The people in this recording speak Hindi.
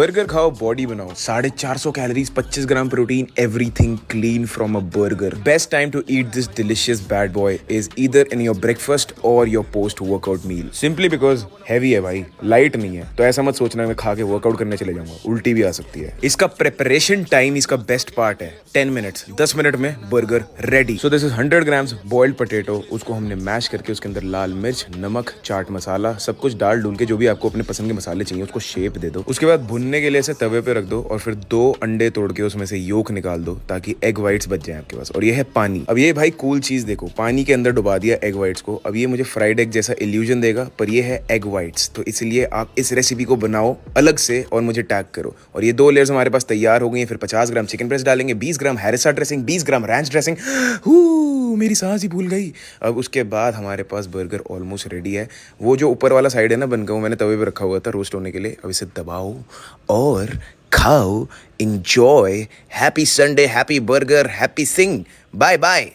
बर्गर खाओ बॉडी बनाओ साढ़े चार सौ कैलोरीज पच्चीस gram protein everything clean from a burger best time to eat this delicious bad boy is either in your breakfast or your post workout meal simply because heavy है भाई लाइट नहीं है तो ऐसा मत सोचना मैं खा के वर्कआउट करने चले जाऊंगा उल्टी भी आ सकती है इसका प्रेपरेशन टाइम इसका बेस्ट पार्ट है टेन मिनट दस मिनट में burger ready so this is hundred gram boiled potato उसको हमने मैश करके उसके अंदर लाल मिर्च नमक चाट मसाला सब कुछ डाल डूल के जो भी आपको अपने पसंद के मसाले चाहिए उसको शेप दे दो उसके बाद भुन भुनने के लिए इसे तवे पे रख दो और फिर दो अंडे तोड़ के उसमें से योक निकाल दो ताकि एग वाइट्स बच जाए आपके पास और ये है पानी अब ये भाई कूल चीज़ देखो पानी के अंदर डुबा दिया एग वाइट्स को अब ये मुझे फ्राइड एग जैसा इल्यूजन देगा पर ये है एग वाइट्स तो इसलिए आप इस रेसिपी को बनाओ अलग से और मुझे टैग करो और ये दो लेयर्स हमारे पास तैयार हो गई है फिर पचास ग्राम चिकन ब्रेस्ट डालेंगे बीस ग्राम हैरिसा ड्रेसिंग बीस ग्राम रैंच ड्रेसिंग मेरी सांस ही भूल गई अब उसके बाद हमारे पास बर्गर ऑलमोस्ट रेडी है वो जो ऊपर वाला साइड है ना बनकर वो मैंने तवे पर रखा हुआ था रोस्ट होने के लिए अब इसे दबाओ or cow. Enjoy. Happy Sunday, happy burger, happy sing. Bye bye.